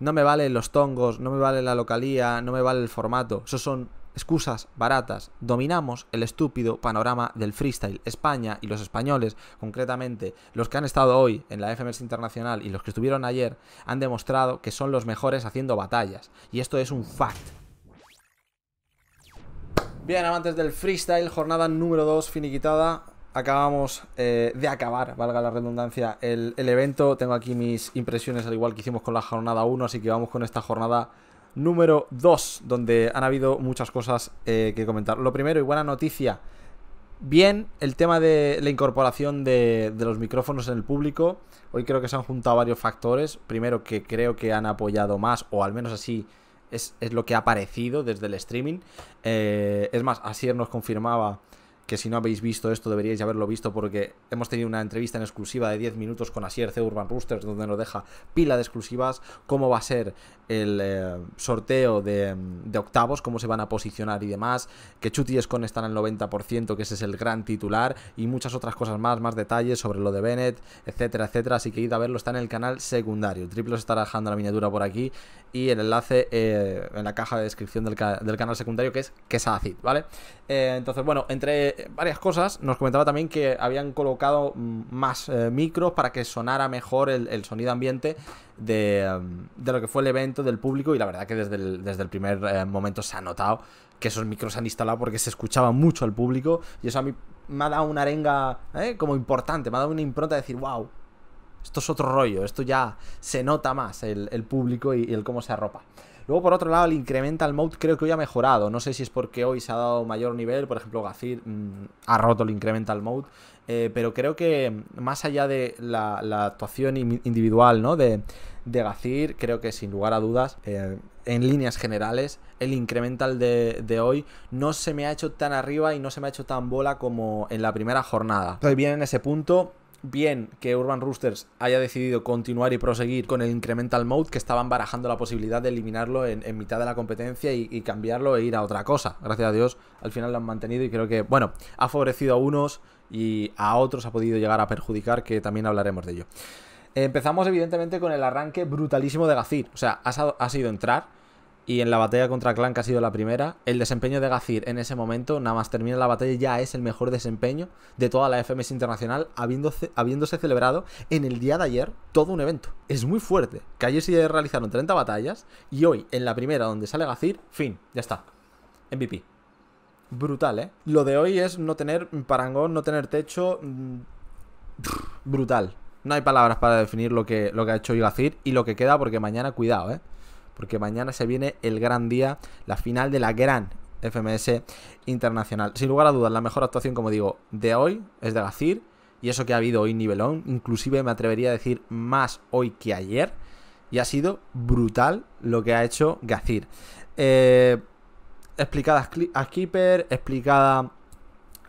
no me valen los tongos, no me vale la localía, no me vale el formato. Eso son excusas baratas. Dominamos el estúpido panorama del freestyle. España y los españoles, concretamente, los que han estado hoy en la FMS Internacional y los que estuvieron ayer, han demostrado que son los mejores haciendo batallas. Y esto es un fact. Bien, amantes del freestyle, jornada número 2 finiquitada acabamos eh, de acabar, valga la redundancia, el, evento. Tengo aquí mis impresiones, al igual que hicimos con la jornada 1, así que vamos con esta jornada número 2, donde han habido muchas cosas eh, que comentar. Lo primero, y buena noticia, bien el tema de la incorporación de, los micrófonos en el público. Hoy creo que se han juntado varios factores. Primero, que creo que han apoyado más, o al menos así. Es, lo que ha aparecido desde el streaming. Eh, es más, Asier nos confirmaba que si no habéis visto esto deberíais haberlo visto porque hemos tenido una entrevista en exclusiva de 10 minutos con Asier C. Urban Roosters donde nos deja pila de exclusivas, cómo va a ser el eh, sorteo de, octavos, cómo se van a posicionar y demás, que Chuti y Está están al 90%, que ese es el gran titular y muchas otras cosas más, más detalles sobre lo de Bennett, etcétera, etcétera, así que id a verlo, está en el canal secundario. Triplos estará dejando la miniatura por aquí y el enlace eh, en la caja de descripción del, canal secundario que es Quesacid, ¿vale? Eh, entonces, bueno, entre varias cosas. Nos comentaba también que habían colocado más eh, micros para que sonara mejor el, sonido ambiente mm, de, lo que fue el evento, del público. Y la verdad que desde el, desde el primer eh, momento se ha notado que esos micros se han instalado porque se escuchaba mucho al público. Y eso a mí me ha dado una arenga eh, como importante, me ha dado una impronta de decir, wow, esto es otro rollo, esto ya se nota más el, público y el cómo se arropa. Luego, por otro lado, el incremental mode creo que hoy ha mejorado. No sé si es porque hoy se ha dado mayor nivel. Por ejemplo, Gazir mm, ha roto el incremental mode. Eh, pero creo que mm, más allá de la, actuación individual ¿no? de, de Gazir, creo que sin lugar a dudas, eh, en líneas generales, el incremental de, de, hoy no se me ha hecho tan arriba y no se me ha hecho tan bola como en la primera jornada. Estoy bien en ese punto bien que Urban Roosters haya decidido continuar y proseguir con el Incremental Mode, que estaban barajando la posibilidad de eliminarlo en, mitad de la competencia y, cambiarlo e ir a otra cosa. Gracias a Dios, al final lo han mantenido y creo que, bueno, ha favorecido a unos y a otros ha podido llegar a perjudicar, que también hablaremos de ello. Empezamos evidentemente con el arranque brutalísimo de Gazir. O sea, ha, ha sido entrar y en la batalla contra Clan, que ha sido la primera, el desempeño de Gazir en ese momento, nada más termina la batalla, ya es el mejor desempeño de toda la FMS Internacional, habiéndose, habiéndose celebrado en el día de ayer todo un evento. Es muy fuerte, que ayer se realizaron 30 batallas y hoy, en la primera donde sale Gazir, fin, ya está. MVP. Brutal, ¿eh? Lo de hoy es no tener parangón, no tener techo... Mm, brutal. No hay palabras para definir lo que, lo que ha hecho Gacir y lo que queda porque mañana, cuidado, ¿eh? porque mañana se viene el gran día, la final de la gran FMS internacional. Sin lugar a dudas, la mejor actuación, como digo, de hoy es de Gacir, y eso que ha habido hoy nivelón, inclusive me atrevería a decir más hoy que ayer, y ha sido brutal lo que ha hecho Gacir. Eh, explicada a Skipper, explicada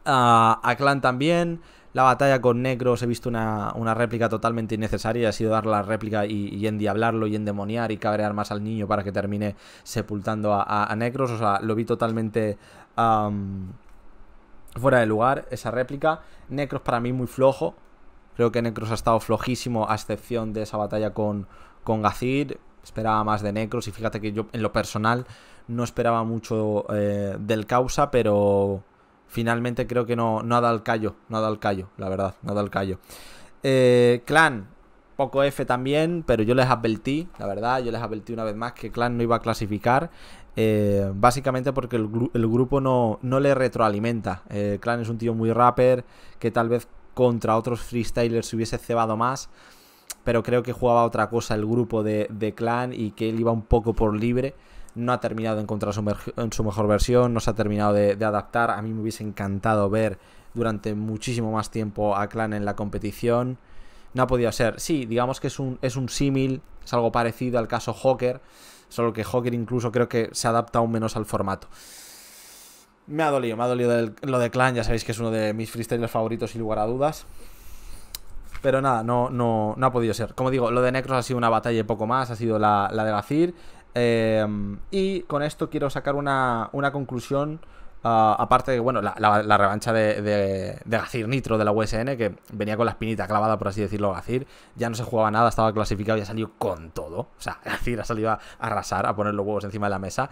a, a Clan también, la batalla con Necros, he visto una, réplica totalmente innecesaria, ha sido dar la réplica y, y, endiablarlo y endemoniar y cabrear más al niño para que termine sepultando a, a, Necros, o sea, lo vi totalmente... fuera de lugar esa réplica. Necros para mí muy flojo. Creo que Necros ha estado flojísimo a excepción de esa batalla con, con Gazir. Esperaba más de Necros y fíjate que yo en lo personal no esperaba mucho eh, del causa, pero finalmente creo que no, no ha dado el callo, no ha dado el callo, la verdad, no ha dado el callo. Eh, Clan, poco F también, pero yo les advertí, la verdad, yo les advertí una vez más que Clan no iba a clasificar, eh, básicamente porque el, grupo no, le retroalimenta. Eh, Clan es un tío muy rapper, que tal vez contra otros freestylers se hubiese cebado más, pero creo que jugaba otra cosa el grupo de, de Clan y que él iba un poco por libre no ha terminado de encontrar su, mejor versión, no se ha terminado de, adaptar. A mí me hubiese encantado ver durante muchísimo más tiempo a Clan en la competición. No ha podido ser. Sí, digamos que es un, es un símil, es algo parecido al caso Hawker, solo que Hawker incluso creo que se adapta aún menos al formato. Me ha dolido, me ha dolido lo de Clan, ya sabéis que es uno de mis freestylers favoritos sin lugar a dudas. Pero nada, no, no, no ha podido ser. Como digo, lo de Necros ha sido una batalla y poco más, ha sido la, la de Gazir. Em, y con esto quiero sacar una, conclusión. Ah, aparte de, bueno, la, revancha de, de, Gacir Nitro de la USN, que venía con la espinita clavada, por así decirlo, Gacir. Ya no se jugaba nada, estaba clasificado, y ha salido con todo. O sea, Gacir ha salido a arrasar, a poner los huevos encima de la mesa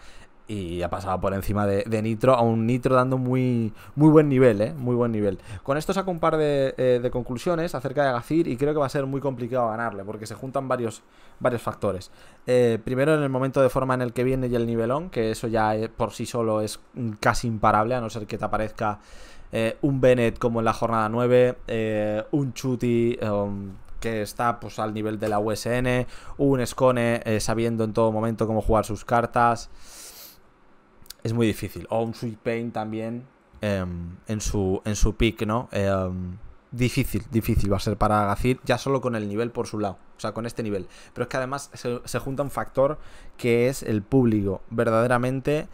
y ha pasado por encima de, Nitro, a un Nitro dando muy, muy buen nivel, ¿eh? Muy buen nivel. Con esto saco un par de, eh, conclusiones acerca de Gazir y creo que va a ser muy complicado ganarle, porque se juntan varios, varios factores. Eh, primero, en el momento de forma en el que viene y el nivelón, que eso ya eh, por sí solo es casi imparable, a no ser que te aparezca un Bennett como en la jornada 9, un Chuti... Um, que está pues al nivel de la USN, un Scone sabiendo en todo momento cómo jugar sus cartas, es muy difícil. O un Sweet Pain también em, en, su, en su pick, ¿no? Em, difícil, difícil va a ser para Gacir, ya solo con el nivel por su lado, o sea, con este nivel. Pero es que además se, se junta un factor que es el público. Verdaderamente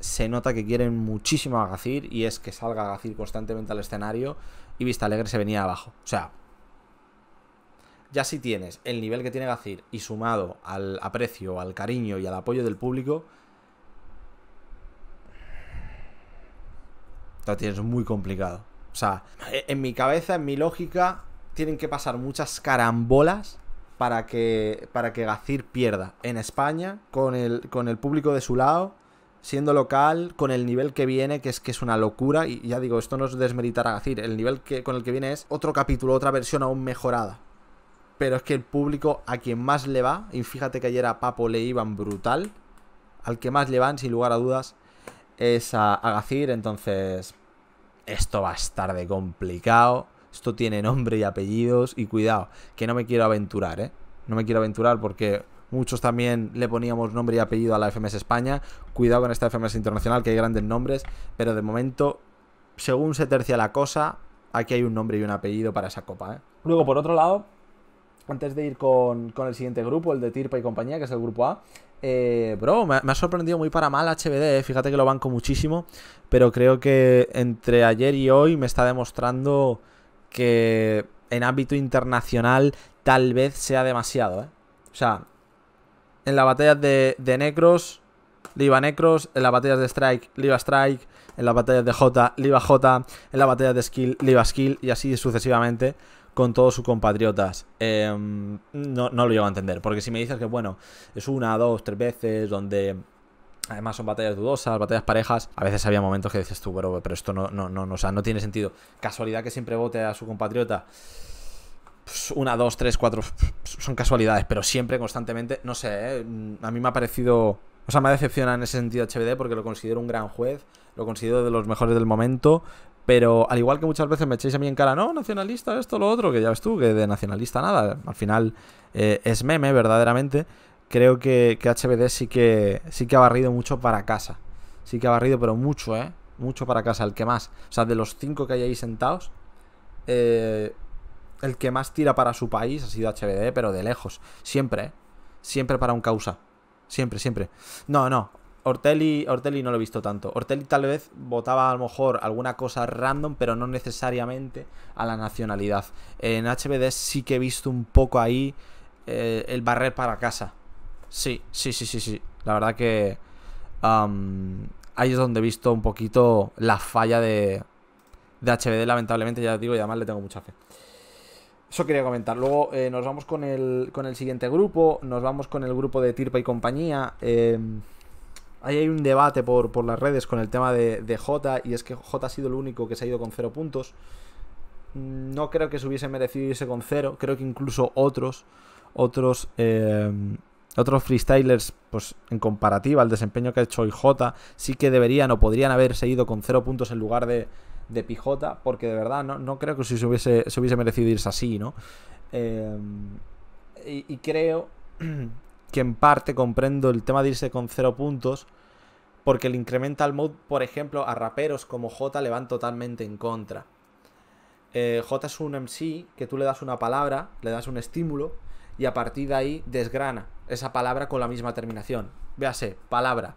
se nota que quieren muchísimo a Gacir y es que salga Gacir constantemente al escenario y Vista Alegre se venía abajo. O sea, ya si tienes el nivel que tiene Gacir y sumado al aprecio, al cariño y al apoyo del público, tiene tienes muy complicado. O sea, e, en mi cabeza, en mi lógica, tienen que pasar muchas carambolas para que, para que Gacir pierda. En España, con el, con el público de su lado, siendo local, con el nivel que viene, que es que es una locura, y ya digo, esto no es desmeritar a Gacir, el nivel que, con el que viene es otro capítulo, otra versión aún mejorada. Pero es que el público a quien más le va, y fíjate que ayer a Papo le iban brutal, al que más le van, sin lugar a dudas, es a, a Gacir, entonces esto va a estar de complicado. Esto tiene nombre y apellidos. Y cuidado, que no me quiero aventurar, ¿eh? No me quiero aventurar porque muchos también le poníamos nombre y apellido a la FMS España. Cuidado con esta FMS Internacional, que hay grandes nombres. Pero de momento, según se tercia la cosa, aquí hay un nombre y un apellido para esa copa, ¿eh? Luego, por otro lado, antes de ir con, el siguiente grupo, el de Tirpa y compañía, que es el grupo A. Eh, bro, me, ha sorprendido muy para mal HBD, eh, fíjate que lo banco muchísimo, pero creo que entre ayer y hoy me está demostrando que en ámbito internacional tal vez sea demasiado. ¿eh? O sea, en la batalla de, de Necros, Liva Necros, en las batallas de Strike, Liva Strike, en las batallas de J, Liva J, en la batallas de Skill, Liva Skill y así sucesivamente con todos sus compatriotas. Em, no, lo llego a entender, porque si me dices que, bueno, es una, dos, tres veces donde... Además son batallas dudosas, batallas parejas. A veces había momentos que dices tú, pero, pero esto no, no, no, no tiene sentido. Casualidad que siempre vote a su compatriota pues una, dos, tres, cuatro, son casualidades, pero siempre, constantemente, no sé, eh, a mí me ha parecido o sea, me decepciona en ese sentido HBD porque lo considero un gran juez, lo considero de los mejores del momento, pero al igual que muchas veces me echéis a mí en cara, no, nacionalista, esto, lo otro, que ya ves tú, que de nacionalista nada, al final eh, es meme verdaderamente, creo que, que, HBD sí que, sí que ha barrido mucho para casa, sí que ha barrido, pero mucho, ¿eh? Mucho para casa, el que más, o sea, de los cinco que hay ahí sentados, eh, el que más tira para su país ha sido HBD, pero de lejos, siempre, ¿eh? siempre para un causa. Siempre, siempre. No, no. Ortelli, Ortelli no lo he visto tanto. Ortelli tal vez votaba a lo mejor alguna cosa random, pero no necesariamente a la nacionalidad. En HBD sí que he visto un poco ahí eh, el barrer para casa. Sí, sí, sí, sí, sí. La verdad que ahí es donde he visto un poquito la falla de, de HBD, lamentablemente, ya digo, y además le tengo mucha fe. Eso quería comentar. Luego eh, nos vamos con el, siguiente grupo. Nos vamos con el grupo de Tirpa y compañía. Em, ahí hay un debate por, las redes con el tema de, de J. Y es que J ha sido el único que se ha ido con cero puntos. No creo que se hubiese merecido irse con cero. Creo que incluso otros. Otros. Em, otros freestylers, pues en comparativa al desempeño que ha hecho hoy J sí que deberían o podrían haber seguido con cero puntos en lugar de, de pijota, porque de verdad no, no creo que si se hubiese, se hubiese merecido irse así, ¿no? Eh, y, creo que en parte comprendo el tema de irse con cero puntos, porque el incremental mode, por ejemplo, a raperos como J le van totalmente en contra. Eh, J es un MC que tú le das una palabra, le das un estímulo, y a partir de ahí desgrana esa palabra con la misma terminación. Véase, palabra.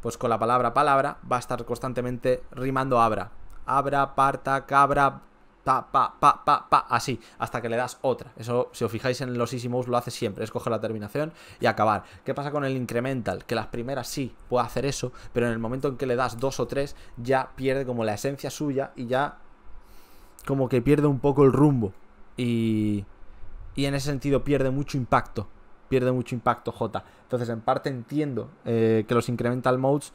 Pues con la palabra palabra va a estar constantemente rimando abra, abra, parta, cabra, pa, pa, pa, pa, pa, así, hasta que le das otra. Eso, si os fijáis en los Easy modes, lo hace siempre, es la terminación y acabar. ¿Qué pasa con el Incremental? Que las primeras sí puede hacer eso, pero en el momento en que le das dos o tres, ya pierde como la esencia suya y ya como que pierde un poco el rumbo. Y, y en ese sentido pierde mucho impacto. Pierde mucho impacto J. Entonces, en parte entiendo eh, que los Incremental Modes,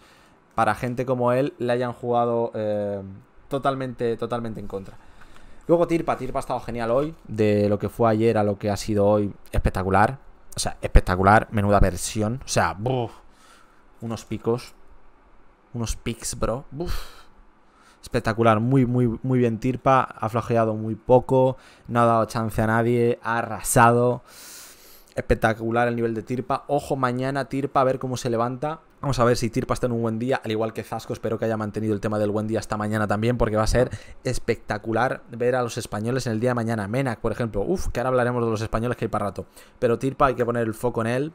para gente como él, le hayan jugado... Eh, totalmente, totalmente en contra. Luego Tirpa, Tirpa ha estado genial hoy, de lo que fue ayer a lo que ha sido hoy, espectacular. O sea, espectacular, menuda versión. O sea, buf, unos picos, unos pics, bro. Buf. Espectacular, muy, muy, muy bien Tirpa, ha flojeado muy poco, no ha dado chance a nadie, ha arrasado. Espectacular el nivel de Tirpa. Ojo, mañana Tirpa, a ver cómo se levanta. Vamos a ver si Tirpa está en un buen día, al igual que Zasco, espero que haya mantenido el tema del buen día hasta mañana también, porque va a ser espectacular ver a los españoles en el día de mañana. Mena, por ejemplo, Uf, que ahora hablaremos de los españoles que hay para rato. Pero Tirpa hay que poner el foco en él,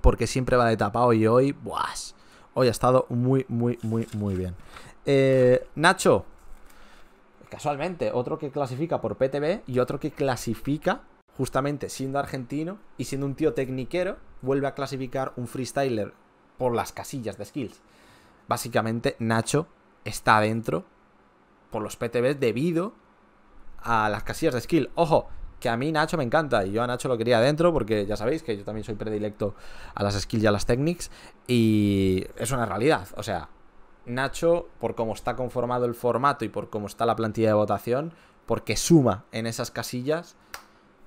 porque siempre va de tapado y hoy, ¡buas! Hoy ha estado muy, muy, muy, muy bien. Eh, Nacho, casualmente, otro que clasifica por PTB y otro que clasifica justamente siendo argentino y siendo un tío tecniquero, vuelve a clasificar un freestyler por las casillas de skills. Básicamente, Nacho está adentro por los PTBs debido a las casillas de skill. Ojo, que a mí Nacho me encanta y yo a Nacho lo quería adentro porque ya sabéis que yo también soy predilecto a las skills y a las técnicas. y es una realidad. O sea, Nacho, por cómo está conformado el formato y por cómo está la plantilla de votación, porque suma en esas casillas,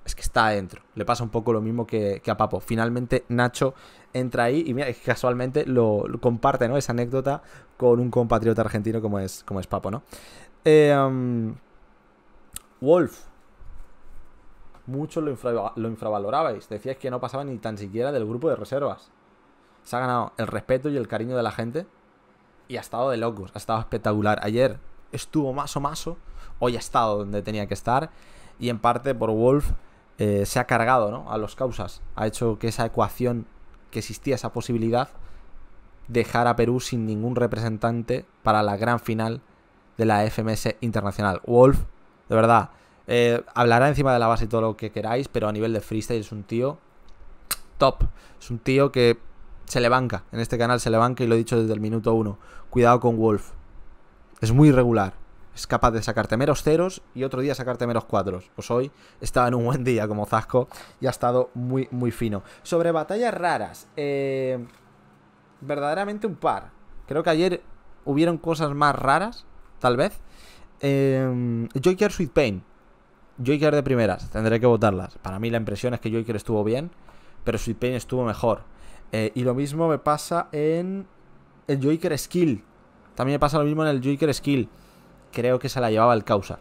es que está adentro. Le pasa un poco lo mismo que, a Papo. Finalmente Nacho entra ahí y mira, casualmente lo, comparte, ¿no? Esa anécdota con un compatriota argentino como es, como es Papo, ¿no? Eh, um, Wolf. Muchos lo, infravalorabais. Decíais que no pasaba ni tan siquiera del grupo de reservas. Se ha ganado el respeto y el cariño de la gente. Y ha estado de locos. Ha estado espectacular. Ayer estuvo o maso. Hoy ha estado donde tenía que estar. Y en parte por Wolf eh, se ha cargado ¿no? a los causas, ha hecho que esa ecuación, que existía esa posibilidad, dejar a Perú sin ningún representante para la gran final de la FMS Internacional. Wolf, de verdad, eh, hablará encima de la base todo lo que queráis, pero a nivel de freestyle es un tío top. Es un tío que se le banca. En este canal se le banca y lo he dicho desde el minuto uno. Cuidado con Wolf. Es muy irregular es capaz de sacarte meros ceros y otro día sacarte meros cuadros. Pues hoy estaba en un buen día como Zasco y ha estado muy, muy fino. Sobre batallas raras, eh, verdaderamente un par. Creo que ayer hubieron cosas más raras, tal vez. Eh, Joker Sweet Pain. Joker de primeras, tendré que votarlas. Para mí la impresión es que Joker estuvo bien, pero Sweet Pain estuvo mejor. Eh, y lo mismo me pasa en el Joker Skill. También me pasa lo mismo en el Joker Skill creo que se la llevaba el causa.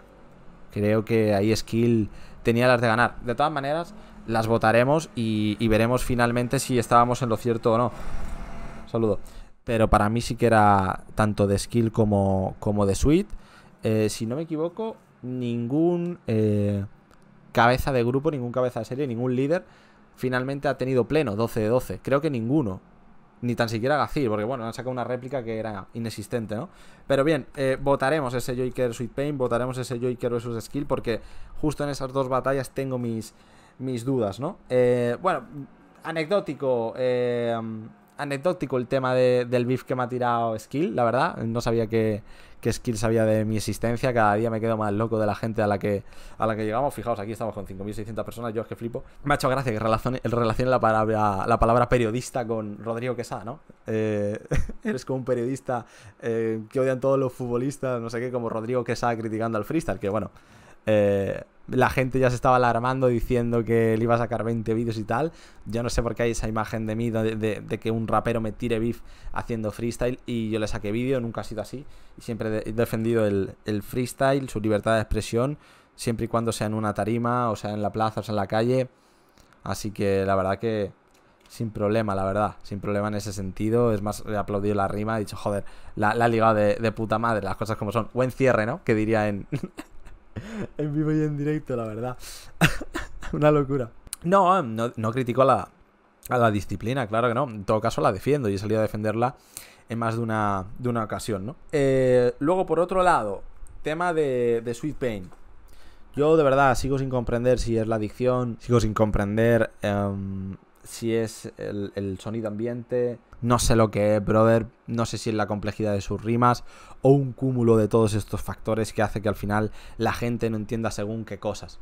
Creo que ahí Skill tenía las de ganar. De todas maneras, las votaremos y, veremos finalmente si estábamos en lo cierto o no. Saludo. Pero para mí sí que era tanto de Skill como, como de Suite. Eh, si no me equivoco, ningún eh, cabeza de grupo, ningún cabeza de serie, ningún líder finalmente ha tenido pleno 12 de 12. Creo que ninguno ni tan siquiera Gacil, porque bueno, han sacado una réplica que era inexistente, ¿no? Pero bien, eh, votaremos ese Joker Sweet Pain, votaremos ese Joker vs Skill, porque justo en esas dos batallas tengo mis, mis dudas, ¿no? Eh, bueno, anecdótico, eh, anecdótico el tema de, del beef que me ha tirado Skill, la verdad. No sabía que, Skill sabía de mi existencia. Cada día me quedo más loco de la gente a la que, a la que llegamos. Fijaos, aquí estamos con 5.600 personas. Yo es que flipo. Me ha hecho gracia que relacione, la, palabra, la palabra periodista con Rodrigo Quesada, ¿no? Eh, eres como un periodista eh, que odian todos los futbolistas, no sé qué, como Rodrigo Quesada criticando al freestyle, que bueno. Eh, la gente ya se estaba alarmando diciendo que le iba a sacar 20 vídeos y tal. Yo no sé por qué hay esa imagen de mí de, que un rapero me tire beef haciendo freestyle y yo le saqué vídeo, nunca ha sido así. Y siempre he defendido el, freestyle, su libertad de expresión, siempre y cuando sea en una tarima, o sea en la plaza, o sea en la calle. Así que la verdad que sin problema, la verdad, sin problema en ese sentido. Es más, he aplaudido la rima, he dicho, joder, la, la de, de puta madre, las cosas como son. Buen cierre, ¿no? Que diría en... en vivo y en directo, la verdad. Una locura. No, ah, no, critico a la, disciplina, claro que no. En todo caso la defiendo y he salido a defenderla en más de una, ocasión, ¿no? Eh, luego, por otro lado, tema de, Sweet Pain. Yo de verdad sigo sin comprender si es la adicción, sigo sin comprender em, si es el, sonido ambiente. No sé lo que es, brother. No sé si es la complejidad de sus rimas o un cúmulo de todos estos factores que hace que al final la gente no entienda según qué cosas.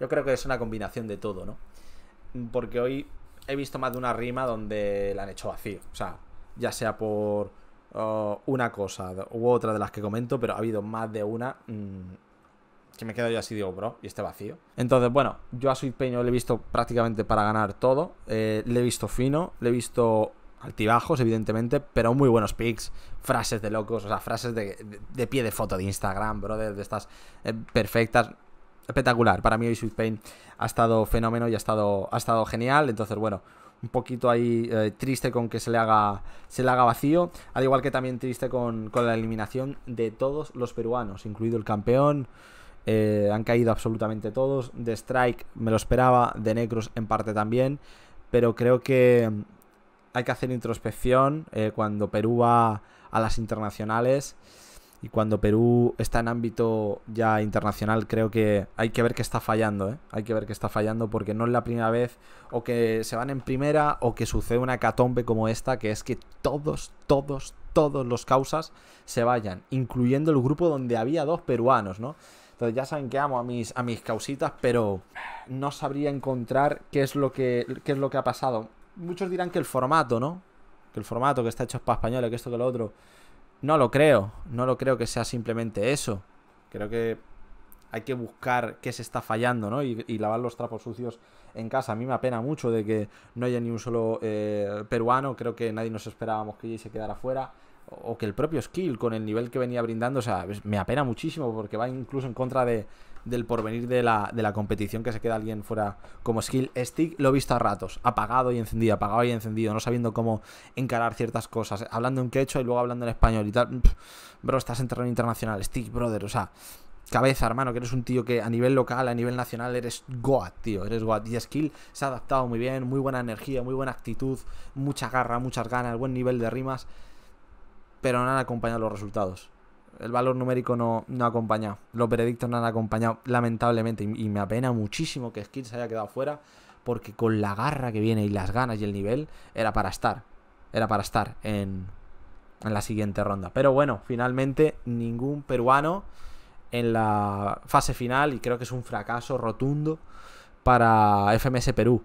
Yo creo que es una combinación de todo, ¿no? Porque hoy he visto más de una rima donde la han hecho vacío. O sea, ya sea por oh, una cosa u otra de las que comento, pero ha habido más de una mm, que me quedo yo así, digo, bro, y este vacío. Entonces, bueno, yo a Sweet Pain le he visto prácticamente para ganar todo. Eh, le he visto fino, le he visto altibajos, evidentemente, pero muy buenos picks frases de locos, o sea, frases de, pie de foto de Instagram, bro, de, estas eh, perfectas. Espectacular, para mí hoy Sweet Pain ha estado fenómeno y ha estado, ha estado genial. Entonces, bueno, un poquito ahí eh, triste con que se le haga se le haga vacío, al igual que también triste con, con la eliminación de todos los peruanos, incluido el campeón, eh, han caído absolutamente todos. De Strike me lo esperaba, de Necros en parte también, pero creo que mm, hay que hacer introspección eh, cuando Perú va a las internacionales y cuando Perú está en ámbito ya internacional, creo que hay que ver que está fallando, eh. Hay que ver que está fallando porque no es la primera vez o que se van en primera o que sucede una catombe como esta, que es que todos, todos, todos los causas se vayan, incluyendo el grupo donde había dos peruanos, ¿no? Entonces ya saben que amo a mis, a mis causitas, pero no sabría encontrar qué es lo que, es lo que ha pasado. Muchos dirán que el formato, ¿no? Que el formato que está hecho es para españoles, que esto que lo otro. No lo creo, no lo creo que sea simplemente eso. Creo que hay que buscar qué se está fallando, ¿no? Y, lavar los trapos sucios en casa. A mí me apena mucho de que no haya ni un solo eh, peruano. Creo que nadie nos esperábamos que se quedara fuera o que el propio Skill con el nivel que venía brindando, o sea, me apena muchísimo porque va incluso en contra de, del porvenir de la, competición que se queda alguien fuera como Skill. Stick lo he visto a ratos, apagado y encendido, apagado y encendido, no sabiendo cómo encarar ciertas cosas, hablando en quecho y luego hablando en español y tal. bro, estás en terreno internacional, Stick, brother, o sea, cabeza, hermano, que eres un tío que a nivel local, a nivel nacional, eres Goat, tío, eres Goat. Y Skill se ha adaptado muy bien, muy buena energía, muy buena actitud, mucha garra, muchas ganas, buen nivel de rimas pero no han acompañado los resultados. El valor numérico no, no ha acompañado. Los veredictos no han acompañado, lamentablemente. Y, me apena muchísimo que Skills haya quedado fuera, porque con la garra que viene y las ganas y el nivel, era para estar. Era para estar en, en la siguiente ronda. Pero bueno, finalmente ningún peruano en la fase final y creo que es un fracaso rotundo para FMS Perú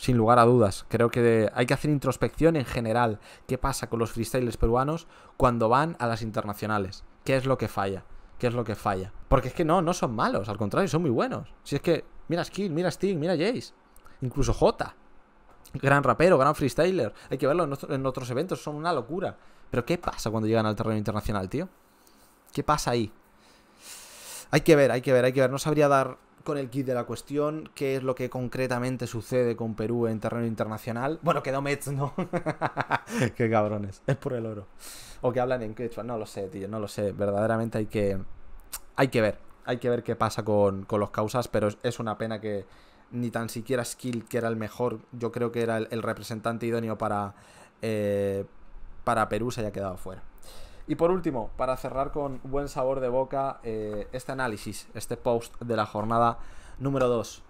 sin lugar a dudas. Creo que hay que hacer introspección en general. ¿Qué pasa con los freestylers peruanos cuando van a las internacionales? ¿Qué es lo que falla? ¿Qué es lo que falla? Porque es que no, no son malos, al contrario, son muy buenos. Si es que, mira Skill, mira Sting, mira Jace, incluso J. Gran rapero, gran freestyler. Hay que verlo en otros eventos, son una locura. Pero ¿qué pasa cuando llegan al terreno internacional, tío? ¿Qué pasa ahí? Hay que ver, hay que ver, hay que ver. No sabría dar con el kit de la cuestión, qué es lo que concretamente sucede con Perú en terreno internacional. Bueno, quedó Mets, ¿no? qué cabrones, es por el oro. O que hablan en quechua, no lo sé, tío, no lo sé. Verdaderamente hay que, hay que ver, hay que ver qué pasa con, con los causas, pero es una pena que ni tan siquiera Skill, que era el mejor, yo creo que era el, representante idóneo para, eh, para Perú, se haya quedado fuera. Y por último, para cerrar con buen sabor de boca eh, este análisis, este post de la jornada número 2.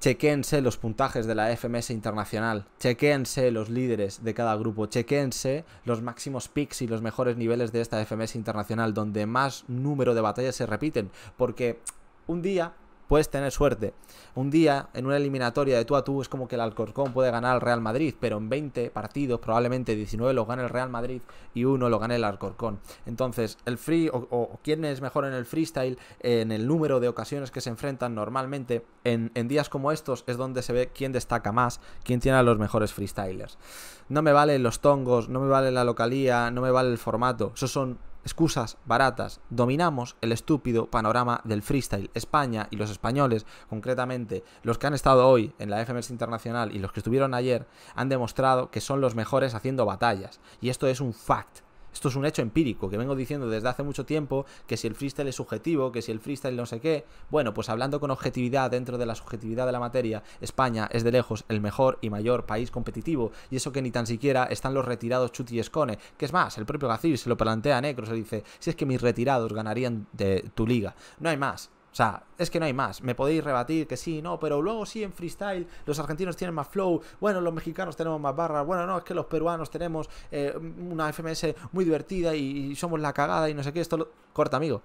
Chequense los puntajes de la FMS Internacional, chequense los líderes de cada grupo, chequense los máximos picks y los mejores niveles de esta FMS Internacional, donde más número de batallas se repiten, porque un día puedes tener suerte. Un día, en una eliminatoria de tú a tú, es como que el Alcorcón puede ganar al Real Madrid, pero en 20 partidos, probablemente 19 los gane el Real Madrid y uno lo gane el Alcorcón. Entonces, el free, o, quién es mejor en el freestyle, en el número de ocasiones que se enfrentan normalmente, en, en días como estos es donde se ve quién destaca más, quién tiene a los mejores freestylers. No me valen los tongos, no me vale la localía, no me vale el formato. Esos son excusas baratas. Dominamos el estúpido panorama del freestyle. España y los españoles, concretamente, los que han estado hoy en la FMS Internacional y los que estuvieron ayer, han demostrado que son los mejores haciendo batallas. Y esto es un fact. Esto es un hecho empírico que vengo diciendo desde hace mucho tiempo, que si el freestyle es subjetivo, que si el freestyle no sé qué, bueno, pues hablando con objetividad dentro de la subjetividad de la materia, España es de lejos el mejor y mayor país competitivo, y eso que ni tan siquiera están los retirados Chuti y Escone, que es más, el propio Gacir se lo plantea a Necro, se dice, si es que mis retirados ganarían de tu liga, no hay más. O sea, es que no hay más. Me podéis rebatir que sí, no, pero luego sí en freestyle los argentinos tienen más flow, bueno, los mexicanos tenemos más barras, bueno, no, es que los peruanos tenemos eh, una FMS muy divertida y, somos la cagada y no sé qué, esto lo... Corta, amigo.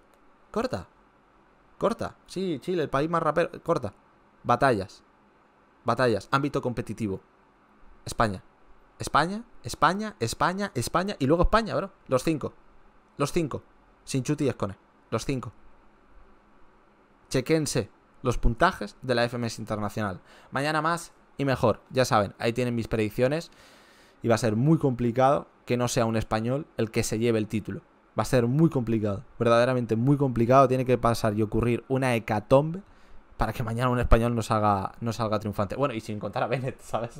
Corta. Corta. Sí, Chile, el país más rapero. Corta. Batallas. Batallas. Ámbito competitivo. España. España, España, España, España y luego España, bro. Los cinco. Los cinco. Sin Chuti y Escone. Los cinco chequense los puntajes de la FMS Internacional. Mañana más y mejor. Ya saben, ahí tienen mis predicciones y va a ser muy complicado que no sea un español el que se lleve el título. Va a ser muy complicado, verdaderamente muy complicado. Tiene que pasar y ocurrir una hecatombe para que mañana un español no salga, no salga triunfante. Bueno, y sin contar a Bennett, ¿sabes?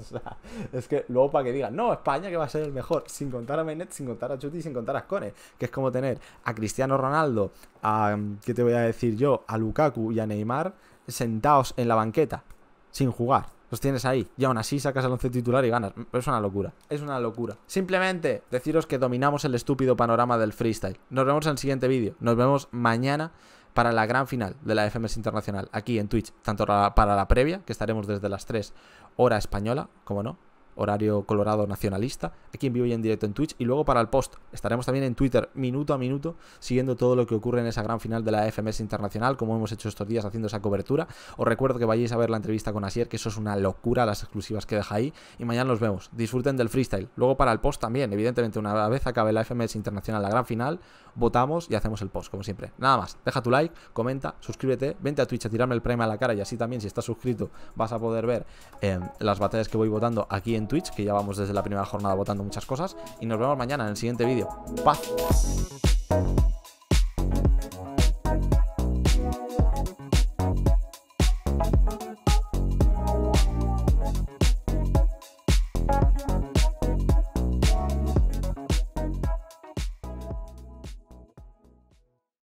es que luego para que digan, no, España que va a ser el mejor, sin contar a Bennett, sin contar a Chuti, sin contar a Scone, que es como tener a Cristiano Ronaldo, a, ¿qué te voy a decir yo? A Lukaku y a Neymar sentados en la banqueta, sin jugar. Los tienes ahí y aún así sacas al once titular y ganas. Es una locura, es una locura. Simplemente deciros que dominamos el estúpido panorama del freestyle. Nos vemos en el siguiente vídeo. Nos vemos mañana para la gran final de la FMS Internacional aquí en Twitch, tanto para la previa, que estaremos desde las 3 hora española, como no, horario colorado nacionalista, aquí en vivo y en directo en Twitch. Y luego para el post estaremos también en Twitter minuto a minuto siguiendo todo lo que ocurre en esa gran final de la FMS Internacional, como hemos hecho estos días haciendo esa cobertura. Os recuerdo que vayáis a ver la entrevista con Asier, que eso es una locura, las exclusivas que deja ahí. Y mañana nos vemos. Disfruten del freestyle. Luego para el post también, evidentemente, una vez acabe la FMS Internacional, la gran final, votamos y hacemos el post, como siempre. Nada más, deja tu like, comenta, suscríbete, vente a Twitch a tirarme el premio a la cara y así también, si estás suscrito, vas a poder ver eh, las batallas que voy votando aquí en Twitch, que ya vamos desde la primera jornada votando muchas cosas. Y nos vemos mañana en el siguiente vídeo. ¡Paz!